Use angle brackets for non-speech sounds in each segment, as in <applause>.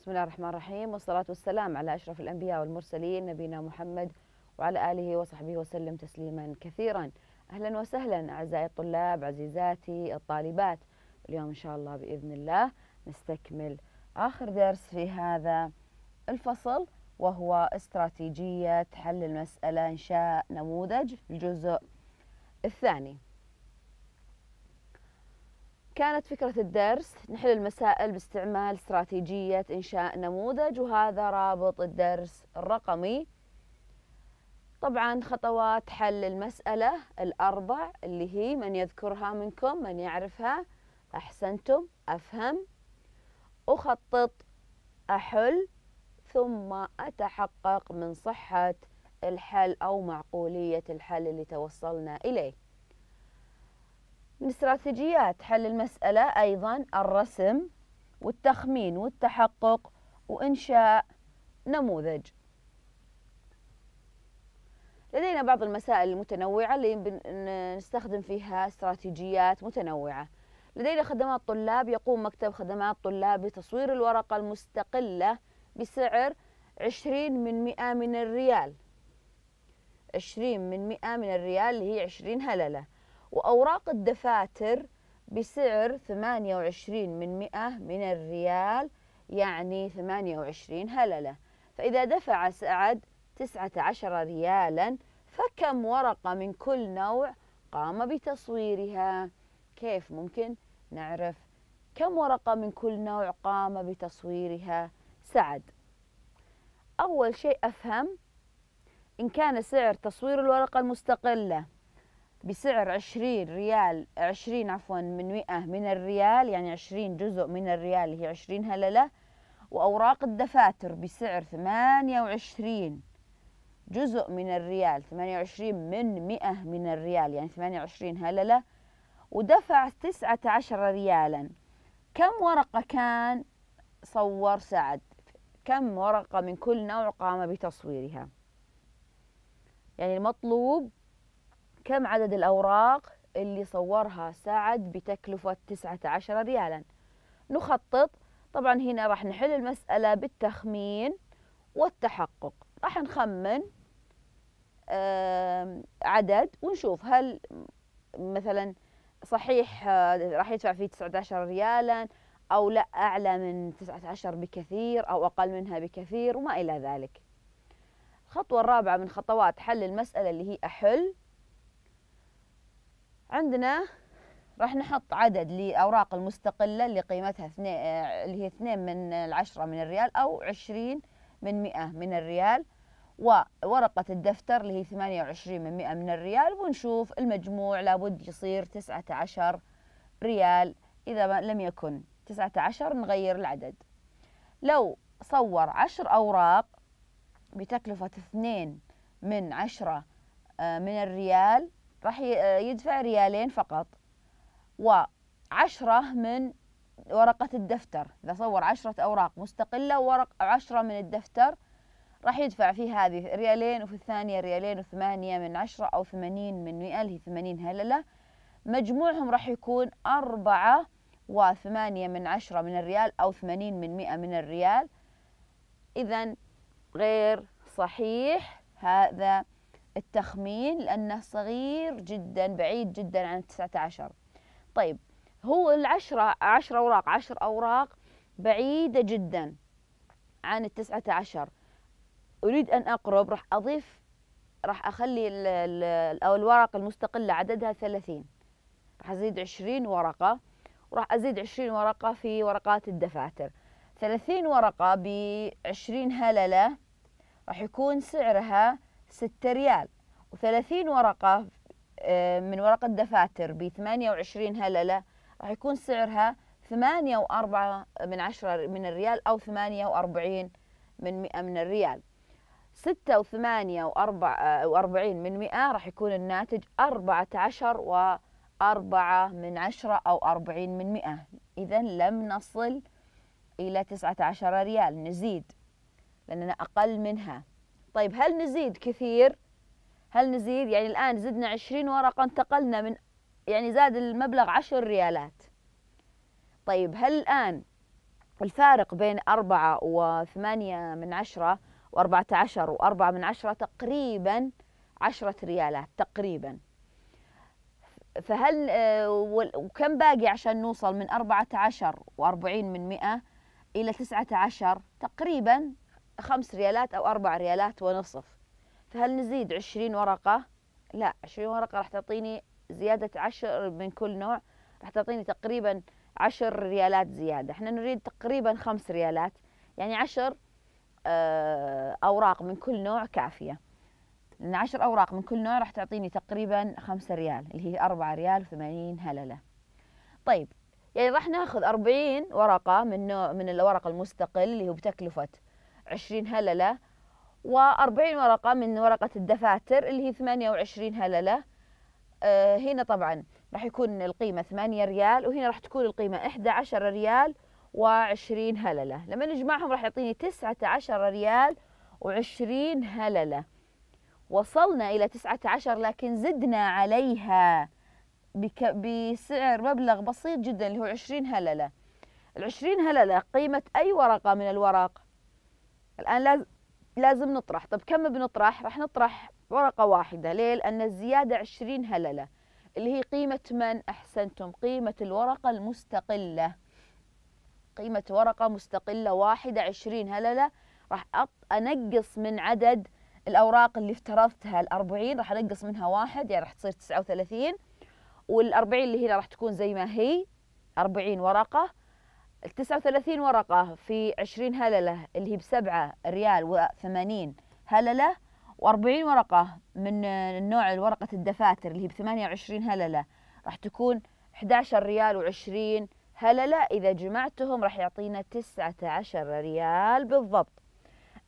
بسم الله الرحمن الرحيم والصلاة والسلام على أشرف الأنبياء والمرسلين نبينا محمد وعلى آله وصحبه وسلم تسليما كثيرا أهلا وسهلا أعزائي الطلاب عزيزاتي الطالبات اليوم إن شاء الله بإذن الله نستكمل آخر درس في هذا الفصل وهو استراتيجية حل المسألة إنشاء نموذج الجزء الثاني كانت فكرة الدرس نحل المسائل باستعمال استراتيجية إنشاء نموذج وهذا رابط الدرس الرقمي طبعا خطوات حل المسألة الأربع اللي هي من يذكرها منكم من يعرفها أحسنتم أفهم أخطط أحل ثم أتحقق من صحة الحل أو معقولية الحل اللي توصلنا إليه من استراتيجيات حل المسألة أيضا الرسم والتخمين والتحقق وإنشاء نموذج لدينا بعض المسائل المتنوعة اللي نستخدم فيها استراتيجيات متنوعة لدينا خدمات طلاب يقوم مكتب خدمات طلاب بتصوير الورقة المستقلة بسعر عشرين من مئة من الريال عشرين من مئة من الريال اللي هي عشرين هللة وأوراق الدفاتر بسعر 28 من 100 من الريال يعني 28 هللة فإذا دفع سعد 19 ريالا فكم ورقة من كل نوع قام بتصويرها كيف ممكن نعرف كم ورقة من كل نوع قام بتصويرها سعد أول شيء أفهم إن كان سعر تصوير الورقة المستقلة بسعر 20 ريال 20 عفوا من 100 من الريال يعني 20 جزء من الريال هي 20 هللة وأوراق الدفاتر بسعر 28 جزء من الريال 28 من 100 من الريال يعني 28 هللة ودفع 19 ريالا كم ورقة كان صور سعد كم ورقة من كل نوع قام بتصويرها يعني المطلوب كم عدد الأوراق اللي صورها سعد بتكلفة 19 ريالا نخطط طبعا هنا راح نحل المسألة بالتخمين والتحقق راح نخمن عدد ونشوف هل مثلا صحيح آه، راح يدفع فيه 19 ريالا أو لا أعلى من 19 بكثير أو أقل منها بكثير وما إلى ذلك الخطوة الرابعة من خطوات حل المسألة اللي هي أحل عندنا راح نحط عدد لأوراق المستقلة اللي قيمتها اثنين آه، اللي هي اثنين من العشرة من الريال أو عشرين من مئة من الريال وورقة الدفتر اللي هي ثمانية وعشرين من مئة من الريال ونشوف المجموع لابد يصير تسعة عشر ريال إذا ما لم يكن تسعة عشر نغير العدد لو صور عشر أوراق بتكلفة اثنين من عشرة آه، من الريال راح يدفع ريالين فقط وعشرة من ورقة الدفتر إذا صور عشرة أوراق مستقلة ورق عشرة من الدفتر راح يدفع في هذه ريالين وفي الثانية ريالين وثمانية من عشرة أو ثمانين من مئة اللي هي ثمانين هللة مجموعهم راح يكون أربعة وثمانية من عشرة من الريال أو ثمانين من مئة من الريال إذا غير صحيح هذا التخمين لأنه صغير جدا بعيد جدا عن التسعة عشر طيب هو العشرة عشر أوراق عشر أوراق بعيدة جدا عن التسعة عشر أريد أن أقرب راح أضيف راح أخلي الورق المستقلة عددها ثلاثين راح أزيد عشرين ورقة وراح أزيد عشرين ورقة في ورقات الدفاتر ثلاثين ورقة بعشرين هللة راح يكون سعرها ستة ريال وثلاثين ورقة آه، من ورقة دفاتر بثمانية وعشرين هللة راح يكون سعرها ثمانية وأربعة من عشرة من الريال أو ثمانية وأربعين من مئة من الريال ستة وثمانية وأربع آه، وأربعين من مئة راح يكون الناتج أربعة عشر وأربعة من عشرة أو أربعين من مئة إذا لم نصل إلى تسعة عشر ريال نزيد لأننا أقل منها طيب هل نزيد كثير هل نزيد يعني الآن زدنا عشرين ورقة انتقلنا من يعني زاد المبلغ عشر ريالات طيب هل الآن الفارق بين أربعة وثمانية من عشرة وأربعة عشر وأربعة من عشرة تقريبا عشرة ريالات تقريبا فهل آه، وكم باقي عشان نوصل من أربعة عشر وأربعين من مئة إلى تسعة عشر تقريبا خمس ريالات أو أربع ريالات ونصف فهل نزيد عشرين ورقة؟ لا عشرين ورقة راح تعطيني زيادة عشر من كل نوع راح تعطيني تقريبا عشر ريالات زيادة احنا نريد تقريبا خمس ريالات يعني عشر آه، أوراق من كل نوع كافية لأن عشر أوراق من كل نوع راح تعطيني تقريبا خمسة ريال اللي هي أربعة ريال وثمانين هللة طيب يعني راح ناخذ أربعين ورقة من نوع من الورق المستقل اللي هو بتكلفة عشرين هللة وأربعين ورقة من ورقة الدفاتر اللي هي ثمانية وعشرين هللة أه هنا طبعا راح يكون القيمة ثمانية ريال وهنا راح تكون القيمة إحدى عشر ريال وعشرين هللة لما نجمعهم راح يعطيني تسعة عشر ريال وعشرين هللة وصلنا إلى تسعة عشر لكن زدنا عليها بك بسعر مبلغ بسيط جدا اللي هو عشرين هللة العشرين هللة قيمة أي ورقة من الورق الان لازم نطرح طب كم بنطرح راح نطرح ورقه واحده ليه لان الزياده 20 هلله اللي هي قيمه من احسنتم قيمه الورقه المستقله قيمه ورقه مستقله واحده 20 هلله راح انقص من عدد الاوراق اللي افترضتها ال40 راح انقص منها واحد يعني راح تصير 39 وال40 اللي هنا راح تكون زي ما هي 40 ورقه ال 39 ورقة في 20 هللة اللي هي بسبعة ريال وثمانين هللة وأربعين ورقة من النوع ورقة الدفاتر اللي هي بثمانية وعشرين هللة راح تكون 11 ريال وعشرين هللة إذا جمعتهم راح يعطينا تسعة عشر ريال بالضبط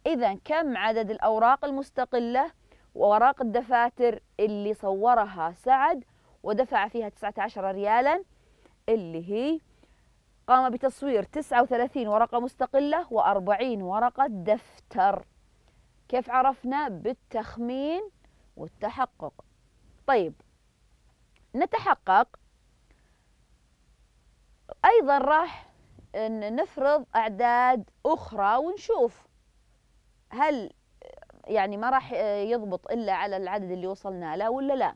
إذا كم عدد الأوراق المستقلة وأوراق الدفاتر اللي صورها سعد ودفع فيها تسعة عشر ريالا اللي هي قام بتصوير 39 ورقة مستقلة و40 ورقة دفتر كيف عرفنا بالتخمين والتحقق طيب نتحقق أيضا راح نفرض أعداد أخرى ونشوف هل يعني ما راح يضبط إلا على العدد اللي وصلنا له ولا لا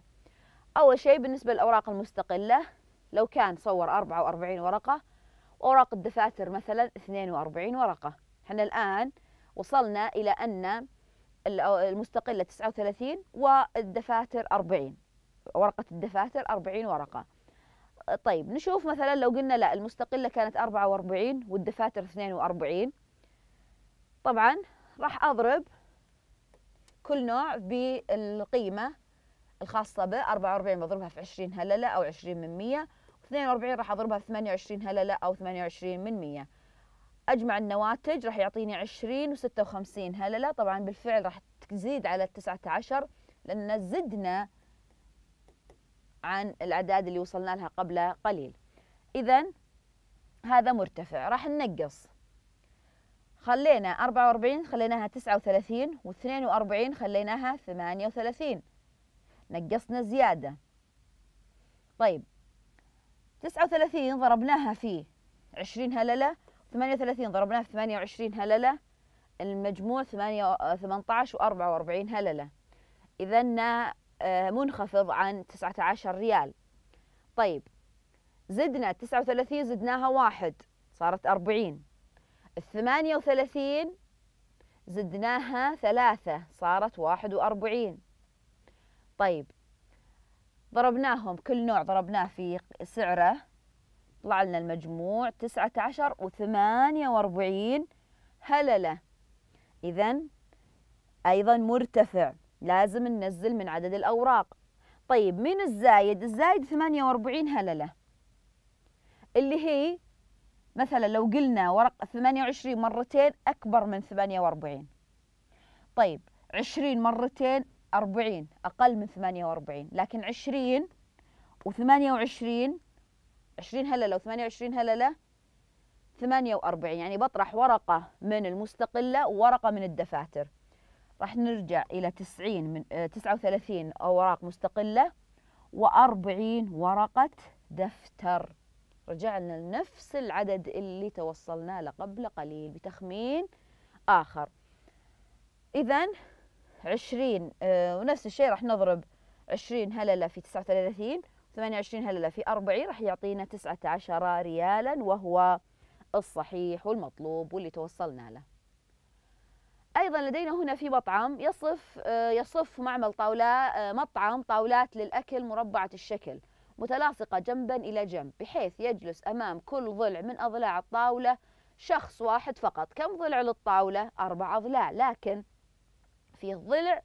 أول شيء بالنسبة للأوراق المستقلة لو كان صور 44 ورقة أوراق الدفاتر مثلا 42 ورقة احنا الآن وصلنا إلى أن المستقلة 39 والدفاتر 40 ورقة الدفاتر 40 ورقة طيب نشوف مثلا لو قلنا لا المستقلة كانت 44 والدفاتر 42 طبعا راح أضرب كل نوع بالقيمة الخاصة به 44 بضربها في 20 هللة أو 20 من 100 42 راح أضربها في 28 هلا لا أو 28 من 100 أجمع النواتج راح يعطيني 20 و56 هلا لا طبعا بالفعل راح تزيد على 19 لأن زدنا عن الأعداد اللي وصلنا لها قبل قليل إذا هذا مرتفع راح ننقص خلينا 44 خليناها 39 و42 خليناها 38 نقصنا زيادة طيب 39 ضربناها في 20 هللة 38 ضربناها في 28 هللة المجموع 8 18 و44 هللة إذا آه، منخفض عن 19 ريال طيب زدنا 39 زدناها واحد صارت 40 الثمانية وثلاثين زدناها ثلاثة صارت واحد وأربعين طيب ضربناهم كل نوع ضربناه في سعره طلع لنا المجموع تسعة عشر وثمانية واربعين هللة إذا أيضا مرتفع لازم ننزل من عدد الأوراق طيب من الزايد الزايد ثمانية واربعين هللة اللي هي مثلا لو قلنا ورق ثمانية وعشرين مرتين أكبر من ثمانية واربعين طيب عشرين مرتين 40 أقل من 48 لكن 20 و28 20 هللة و28 هللة 48 يعني بطرح ورقة من المستقلة وورقة من الدفاتر راح نرجع إلى 90 من 39 آه، أوراق مستقلة و40 ورقة دفتر رجعنا لنفس العدد اللي توصلنا له قبل قليل بتخمين آخر إذا 20 آه، ونفس الشيء راح نضرب 20 هللة في 39 28 هللة في 40 راح يعطينا 19 ريالا وهو الصحيح والمطلوب واللي توصلنا له أيضا لدينا هنا في مطعم يصف آه، يصف معمل طاولة آه، مطعم طاولات للأكل مربعة الشكل متلاصقة جنبا إلى جنب بحيث يجلس أمام كل ضلع من أضلاع الطاولة شخص واحد فقط كم ضلع للطاولة؟ أربع أضلاع لكن فيه ضلع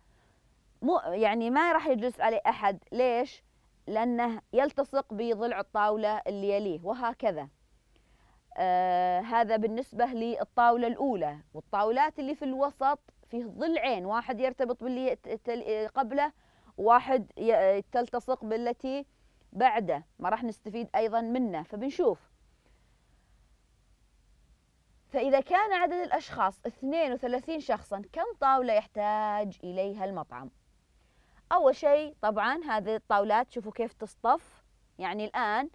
مو يعني ما راح يجلس عليه أحد ليش؟ لأنه يلتصق بضلع الطاولة اللي يليه وهكذا آه هذا بالنسبة للطاولة الأولى والطاولات اللي في الوسط فيه ضلعين واحد يرتبط باللي قبله واحد تلتصق بالتي بعده ما راح نستفيد أيضا منه فبنشوف فإذا كان عدد الأشخاص 32 شخصا كم طاولة يحتاج إليها المطعم؟ أول شيء طبعا هذه الطاولات شوفوا كيف تصطف يعني الآن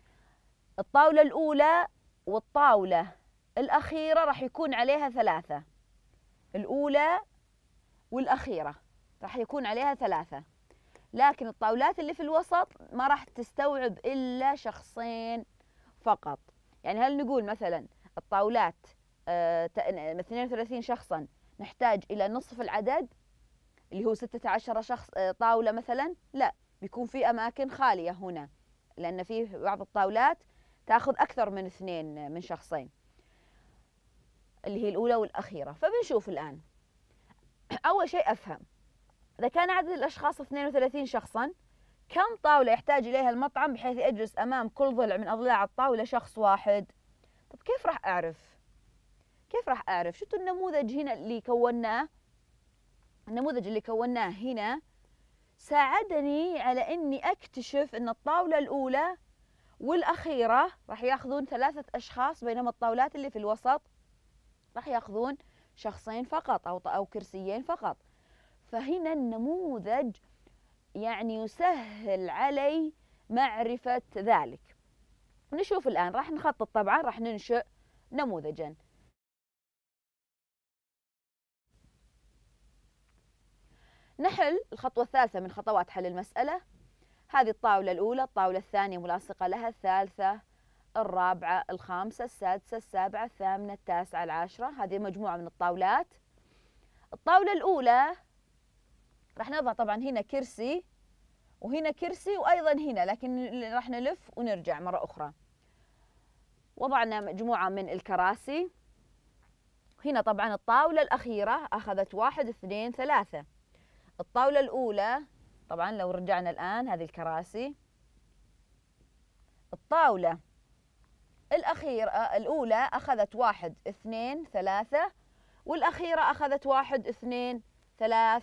الطاولة الأولى والطاولة الأخيرة راح يكون عليها ثلاثة الأولى والأخيرة راح يكون عليها ثلاثة لكن الطاولات اللي في الوسط ما راح تستوعب إلا شخصين فقط يعني هل نقول مثلا الطاولات 32 آه، شخصا نحتاج إلى نصف العدد اللي هو 16 شخص آه، طاولة مثلا لا بيكون في أماكن خالية هنا لأن في بعض الطاولات تاخذ أكثر من اثنين آه، من شخصين اللي هي الأولى والأخيرة فبنشوف الآن <coughs> أول شيء أفهم إذا كان عدد الأشخاص 32 شخصا كم طاولة يحتاج إليها المطعم بحيث يجلس أمام كل ضلع من أضلاع الطاولة شخص واحد طب كيف راح أعرف كيف راح اعرف شفتوا النموذج هنا اللي كوناه النموذج اللي كوناه هنا ساعدني على اني اكتشف ان الطاولة الاولى والاخيرة راح ياخذون ثلاثة اشخاص بينما الطاولات اللي في الوسط راح ياخذون شخصين فقط او او كرسيين فقط فهنا النموذج يعني يسهل علي معرفة ذلك نشوف الآن راح نخطط طبعا راح ننشئ نموذجا نحل الخطوة الثالثة من خطوات حل المسألة هذه الطاولة الأولى الطاولة الثانية ملاصقة لها الثالثة الرابعة الخامسة السادسة السابعة الثامنة التاسعة العاشرة هذه مجموعة من الطاولات الطاولة الأولى راح نضع طبعا هنا كرسي وهنا كرسي وأيضا هنا لكن راح نلف ونرجع مرة أخرى وضعنا مجموعة من الكراسي هنا طبعا الطاولة الأخيرة أخذت واحد اثنين ثلاثة الطاولة الأولى طبعا لو رجعنا الآن هذه الكراسي الطاولة الأخيرة آه، الأولى أخذت واحد اثنين ثلاثة والأخيرة أخذت واحد اثنين ثلاث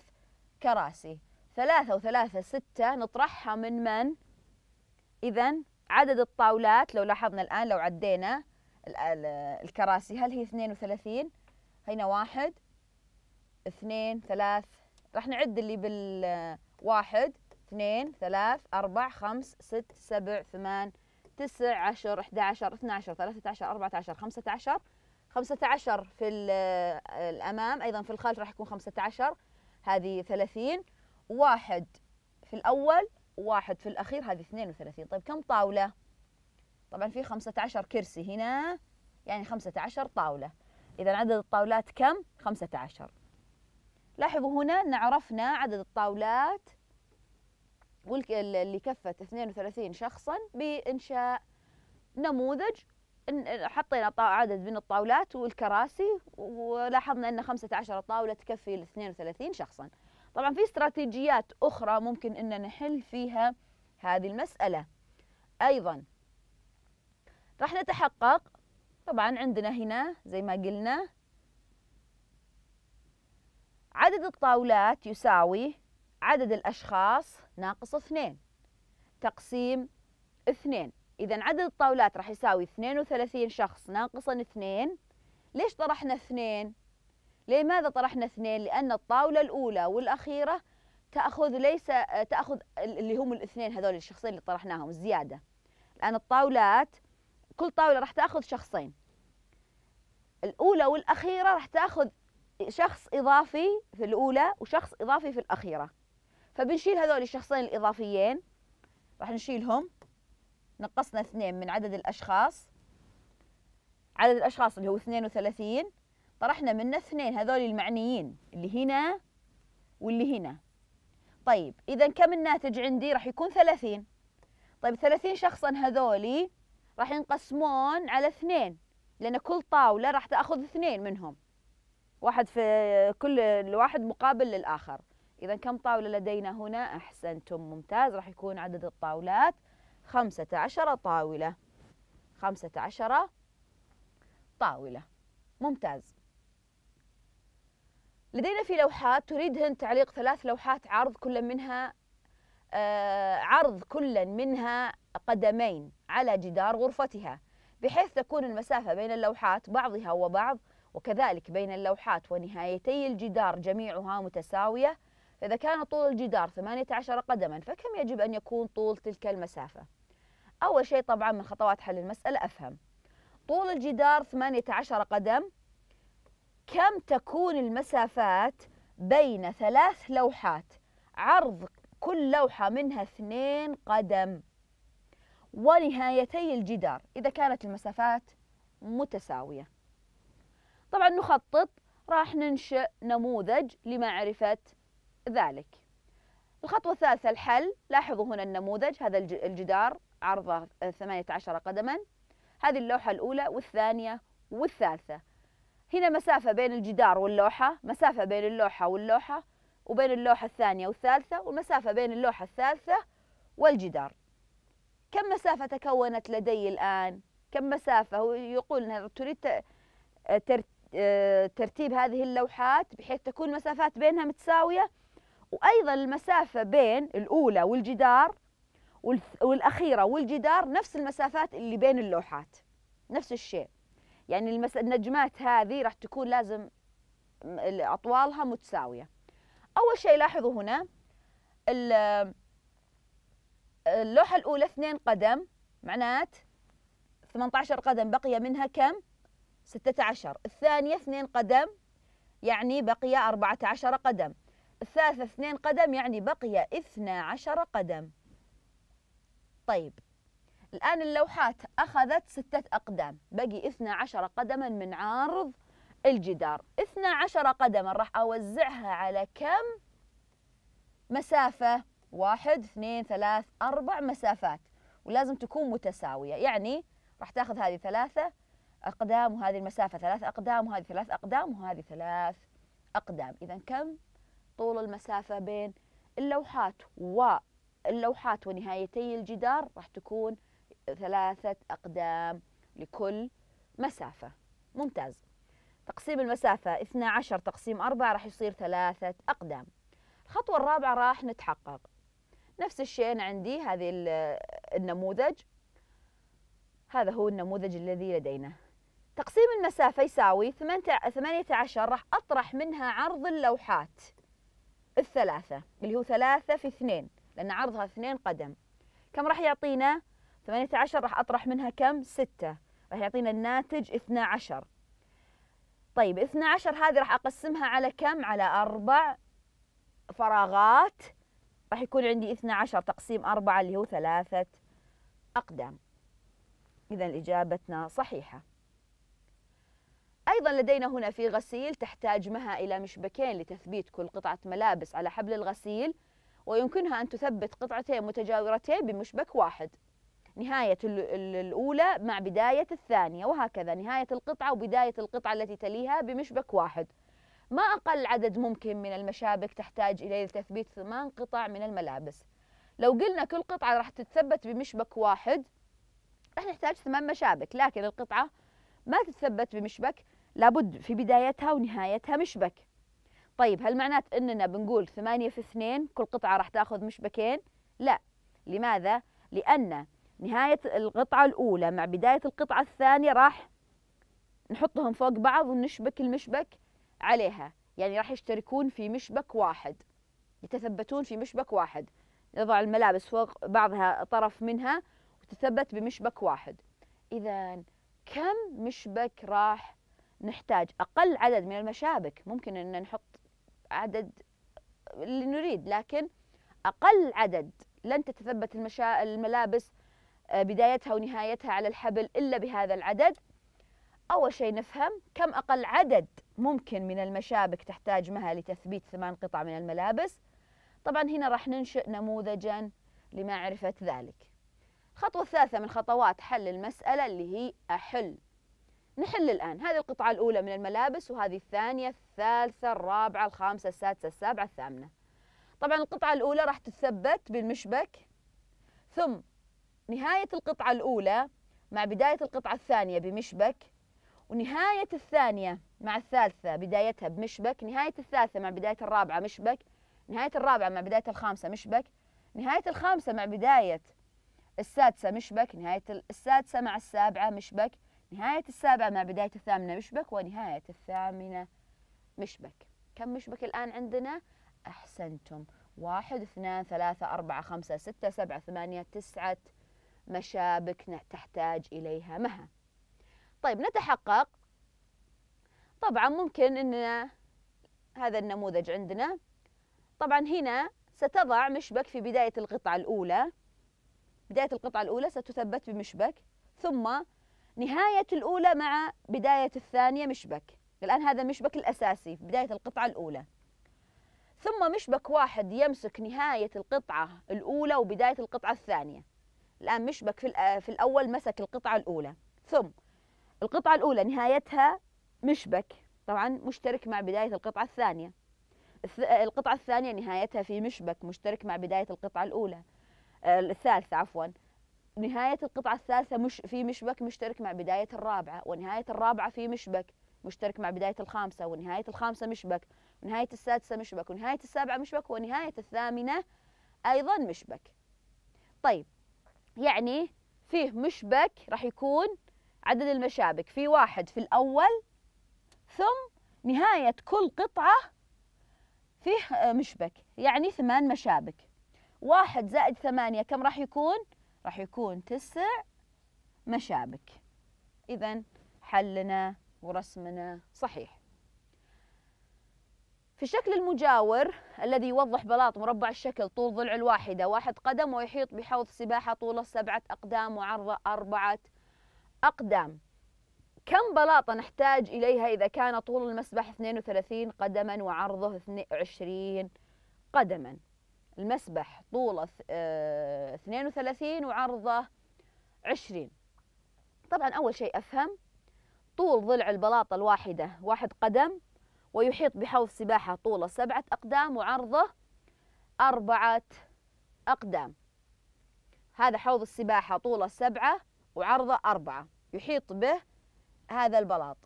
كراسي ثلاثة وثلاثة ستة نطرحها من من؟ إذا عدد الطاولات لو لاحظنا الآن لو عدينا الكراسي هل هي اثنين وثلاثين؟ هنا واحد اثنين ثلاث راح نعد اللي بالواحد اثنين ثلاث أربع خمس ست سبع ثمان تسع عشر أحد عشر اثنى عشر ثلاثة عشر أربعة عشر خمسة عشر خمسة عشر في الأمام أيضا في الخلف راح يكون خمسة عشر هذه ثلاثين واحد في الأول واحد في الأخير هذه اثنين وثلاثين طيب كم طاولة؟ طبعا في خمسة عشر كرسي هنا يعني خمسة عشر طاولة إذا عدد الطاولات كم؟ خمسة عشر لاحظوا هنا أن عرفنا عدد الطاولات اللي كفت 32 شخصا بإنشاء نموذج حطينا عدد من الطاولات والكراسي ولاحظنا أن 15 طاولة تكفي ل 32 شخصا طبعا في استراتيجيات أخرى ممكن أن نحل فيها هذه المسألة أيضا راح نتحقق طبعا عندنا هنا زي ما قلنا عدد الطاولات يساوي عدد الأشخاص ناقص اثنين تقسيم اثنين إذا عدد الطاولات راح يساوي 32 شخص ناقصا اثنين ليش طرحنا اثنين؟ لماذا طرحنا اثنين؟ لأن الطاولة الأولى والأخيرة تأخذ ليس تأخذ اللي هم الاثنين هذول الشخصين اللي طرحناهم الزيادة لأن الطاولات كل طاولة راح تأخذ شخصين الأولى والأخيرة راح تأخذ شخص إضافي في الأولى وشخص إضافي في الأخيرة فبنشيل هذول الشخصين الإضافيين راح نشيلهم نقصنا اثنين من عدد الأشخاص عدد الأشخاص اللي هو 32 طرحنا منه اثنين هذول المعنيين اللي هنا واللي هنا طيب إذا كم الناتج عندي راح يكون 30 طيب 30 شخصا هذولي راح ينقسمون على اثنين لأن كل طاولة راح تأخذ اثنين منهم واحد في كل الواحد مقابل للآخر إذا كم طاولة لدينا هنا أحسنتم ممتاز راح يكون عدد الطاولات خمسة عشر طاولة خمسة عشر طاولة ممتاز لدينا في لوحات تريدهن تعليق ثلاث لوحات عرض كل منها آه عرض كل منها قدمين على جدار غرفتها بحيث تكون المسافة بين اللوحات بعضها وبعض وكذلك بين اللوحات ونهايتي الجدار جميعها متساوية فإذا كان طول الجدار 18 قدما فكم يجب أن يكون طول تلك المسافة؟ أول شيء طبعا من خطوات حل المسألة أفهم طول الجدار 18 قدم كم تكون المسافات بين ثلاث لوحات عرض كل لوحة منها اثنين قدم ونهايتي الجدار إذا كانت المسافات متساوية طبعا نخطط راح ننشئ نموذج لمعرفة ذلك الخطوة الثالثة الحل لاحظوا هنا النموذج هذا الجدار عرضه 18 قدما هذه اللوحة الأولى والثانية والثالثة هنا مسافة بين الجدار واللوحة مسافة بين اللوحة واللوحة وبين اللوحة الثانية والثالثة والمسافة بين اللوحة الثالثة والجدار كم مسافة تكونت لدي الآن؟ كم مسافة؟ هو يقول أنها تريد آه، ترتيب هذه اللوحات بحيث تكون المسافات بينها متساوية وأيضا المسافة بين الأولى والجدار والأخيرة والجدار نفس المسافات اللي بين اللوحات نفس الشيء يعني المس... النجمات هذه راح تكون لازم أطوالها متساوية أول شيء لاحظوا هنا اللوحة الأولى اثنين قدم معنات 18 قدم بقي منها كم؟ عشر الثانية اثنين قدم يعني بقي 14 قدم الثالثة اثنين قدم يعني بقي اثنا عشر قدم طيب الآن اللوحات أخذت ستة أقدام بقي اثنا عشر قدما من عارض الجدار اثنا عشر قدما راح أوزعها على كم مسافة واحد اثنين ثلاث أربع مسافات ولازم تكون متساوية يعني راح تاخذ هذه ثلاثة أقدام وهذه المسافة ثلاث أقدام وهذه ثلاث أقدام وهذه ثلاث أقدام إذا كم طول المسافة بين اللوحات واللوحات ونهايتي الجدار راح تكون ثلاثة أقدام لكل مسافة ممتاز تقسيم المسافة 12 تقسيم 4 راح يصير ثلاثة أقدام الخطوة الرابعة راح نتحقق نفس الشيء أنا عندي هذه النموذج هذا هو النموذج الذي لدينا تقسيم المسافة يساوي 18 راح أطرح منها عرض اللوحات الثلاثة اللي هو ثلاثة في اثنين لأن عرضها اثنين قدم كم راح يعطينا؟ 18 راح أطرح منها كم؟ ستة راح يعطينا الناتج 12 طيب 12 هذه راح أقسمها على كم؟ على أربع فراغات راح يكون عندي 12 تقسيم أربعة اللي هو ثلاثة أقدام إذا إجابتنا صحيحة أيضا لدينا هنا في غسيل تحتاج مها إلى مشبكين لتثبيت كل قطعة ملابس على حبل الغسيل ويمكنها أن تثبت قطعتين متجاورتين بمشبك واحد نهاية الأولى مع بداية الثانية وهكذا نهاية القطعة وبداية القطعة التي تليها بمشبك واحد ما أقل عدد ممكن من المشابك تحتاج إليه لتثبيت ثمان قطع من الملابس لو قلنا كل قطعة راح تتثبت بمشبك واحد راح نحتاج ثمان مشابك لكن القطعة ما تتثبت بمشبك لابد في بدايتها ونهايتها مشبك طيب هل معنات أننا بنقول ثمانية في اثنين كل قطعة راح تأخذ مشبكين؟ لا لماذا؟ لأن نهاية القطعة الأولى مع بداية القطعة الثانية راح نحطهم فوق بعض ونشبك المشبك عليها يعني راح يشتركون في مشبك واحد يتثبتون في مشبك واحد نضع الملابس فوق بعضها طرف منها وتثبت بمشبك واحد إذا كم مشبك راح نحتاج أقل عدد من المشابك ممكن أن نحط عدد اللي نريد لكن أقل عدد لن تتثبت المشا... الملابس آه، بدايتها ونهايتها على الحبل إلا بهذا العدد أول شيء نفهم كم أقل عدد ممكن من المشابك تحتاج مها لتثبيت ثمان قطع من الملابس طبعا هنا راح ننشئ نموذجا لمعرفة ذلك الخطوة الثالثة من خطوات حل المسألة اللي هي أحل نحل الآن هذه القطعة الأولى من الملابس وهذه الثانية الثالثة الرابعة الخامسة السادسة السابعة الثامنة طبعا القطعة الأولى راح تثبت بالمشبك ثم نهاية القطعة الأولى مع بداية القطعة الثانية بمشبك ونهاية الثانية مع الثالثة بدايتها بمشبك نهاية الثالثة مع بداية الرابعة مشبك نهاية الرابعة مع بداية الخامسة مشبك نهاية الخامسة مع بداية السادسة مشبك نهاية السادسة مع السابعة مشبك نهاية السابعة مع بداية الثامنة مشبك ونهاية الثامنة مشبك كم مشبك الآن عندنا؟ أحسنتم واحد اثنان ثلاثة أربعة خمسة ستة سبعة ثمانية تسعة مشابك تحتاج إليها مها طيب نتحقق طبعا ممكن أننا هذا النموذج عندنا طبعا هنا ستضع مشبك في بداية القطعة الأولى بداية القطعة الأولى ستثبت بمشبك ثم نهاية الأولى مع بداية الثانية مشبك الآن هذا مشبك الأساسي في بداية القطعة الأولى ثم مشبك واحد يمسك نهاية القطعة الأولى وبداية القطعة الثانية الآن مشبك في, آه، في الأول مسك القطعة الأولى ثم القطعة الأولى نهايتها مشبك طبعا مشترك مع بداية القطعة الثانية آه، القطعة الثانية نهايتها في مشبك مشترك مع بداية القطعة الأولى آه، الثالثة عفوا نهاية القطعة الثالثة مش في مشبك مشترك مع بداية الرابعة ونهاية الرابعة في مشبك مشترك مع بداية الخامسة ونهاية الخامسة مشبك ونهاية السادسة مشبك ونهاية السابعة مشبك ونهاية الثامنة أيضا مشبك طيب يعني فيه مشبك راح يكون عدد المشابك في واحد في الأول ثم نهاية كل قطعة فيه آه، مشبك يعني ثمان مشابك واحد زائد ثمانية كم راح يكون؟ راح يكون تسع مشابك إذا حلنا ورسمنا صحيح في الشكل المجاور الذي يوضح بلاط مربع الشكل طول ضلع الواحدة واحد قدم ويحيط بحوض سباحة طوله سبعة أقدام وعرضه أربعة أقدام كم بلاطة نحتاج إليها إذا كان طول المسبح 32 قدما وعرضه 22 قدما المسبح طوله 32 آه، وعرضه 20 طبعا أول شيء أفهم طول ضلع البلاطة الواحدة واحد قدم ويحيط بحوض سباحة طوله سبعة أقدام وعرضه أربعة أقدام هذا حوض السباحة طوله سبعة وعرضه أربعة يحيط به هذا البلاط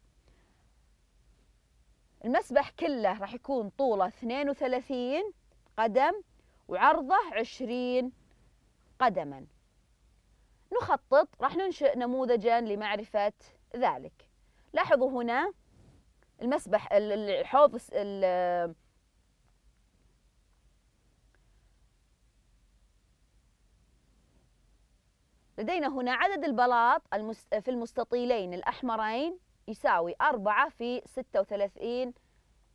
المسبح كله راح يكون طوله 32 قدم وعرضه عشرين قدما نخطط راح ننشئ نموذجا لمعرفة ذلك لاحظوا هنا المسبح الحوض لدينا هنا عدد البلاط في المستطيلين الأحمرين يساوي أربعة في ستة وثلاثين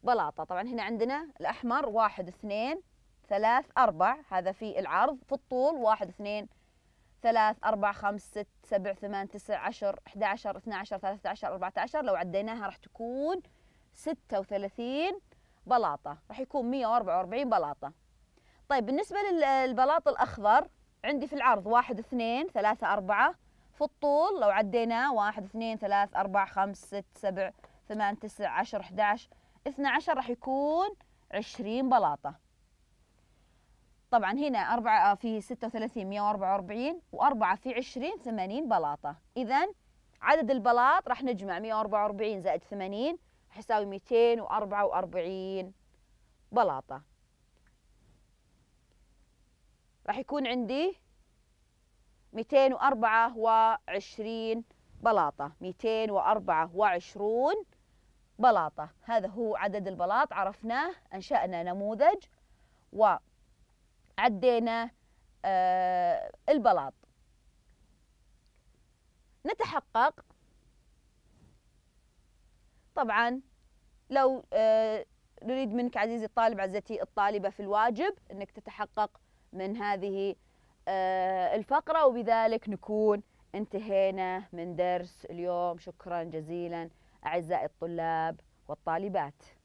بلاطة طبعا هنا عندنا الأحمر واحد اثنين ثلاث أربع هذا في العرض في الطول واحد اثنين ثلاث أربع خمس ست سبع ثمان تسع عشر أحد عشر اثنى عشر ثلاثة عشر أربعة عشر لو عديناها راح تكون ستة وثلاثين بلاطة راح يكون مية وأربعة وأربعين بلاطة طيب بالنسبة للبلاط الأخضر عندي في العرض واحد اثنين ثلاثة أربعة في الطول لو عديناه واحد اثنين ثلاث أربعة خمس ست سبع ثمان تسع عشر أحد عشر اثنى عشر راح يكون عشرين بلاطة طبعا هنا أربعة آه، في 36 144 وأربعة في 20 80 بلاطة إذا عدد البلاط راح نجمع 144 زائد 80 راح يساوي 244 بلاطة راح يكون عندي 224 بلاطة 224 بلاطة هذا هو عدد البلاط عرفناه أنشأنا نموذج و عدينا آه، البلاط نتحقق طبعا لو آه، نريد منك عزيزي الطالب عزتي الطالبة في الواجب أنك تتحقق من هذه آه، الفقرة وبذلك نكون انتهينا من درس اليوم شكرا جزيلا أعزائي الطلاب والطالبات